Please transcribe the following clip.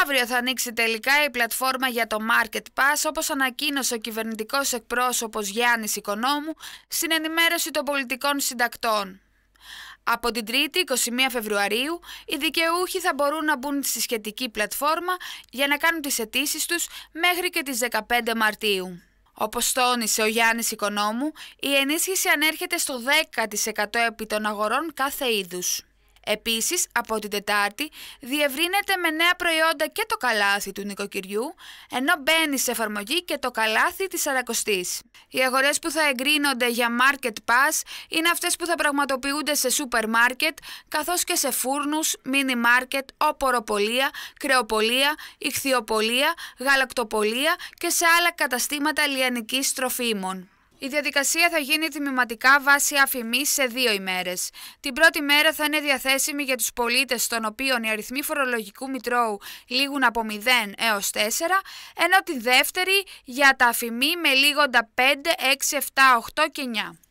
Αύριο θα ανοίξει τελικά η πλατφόρμα για το Market Pass, όπως ανακοίνωσε ο κυβερνητικός εκπρόσωπος Γιάννης Οικονόμου στην ενημέρωση των πολιτικών συντακτών. Από την 3η 21 Φεβρουαρίου, οι δικαιούχοι θα μπορούν να μπουν στη σχετική πλατφόρμα για να κάνουν τις αιτήσεις τους μέχρι και τις 15 Μαρτίου. Όπως τόνισε ο Γιάννης Οικονόμου, η ενίσχυση ανέρχεται στο 10% επί των αγορών κάθε είδους. Επίσης, από την Τετάρτη διευρύνεται με νέα προϊόντα και το καλάθι του νοικοκυριού, ενώ μπαίνει σε εφαρμογή και το καλάθι της αρακοστής. Οι αγορές που θα εγκρίνονται για Market Pass είναι αυτές που θα πραγματοποιούνται σε σούπερ μάρκετ, καθώς και σε φούρνους, μίνι μάρκετ, οποροπολία, κρεοπολία, ηχθιοπολία, γαλακτοπολία και σε άλλα καταστήματα λιανικής τροφίμων. Η διαδικασία θα γίνει τμηματικά βάσει αφημής σε δύο ημέρες. Την πρώτη μέρα θα είναι διαθέσιμη για τους πολίτες, των οποίων οι αριθμοί φορολογικού μητρώου λήγουν από 0 έω 4, ενώ τη δεύτερη για τα αφημή με λίγοντα 5, 6, 7, 8 και 9.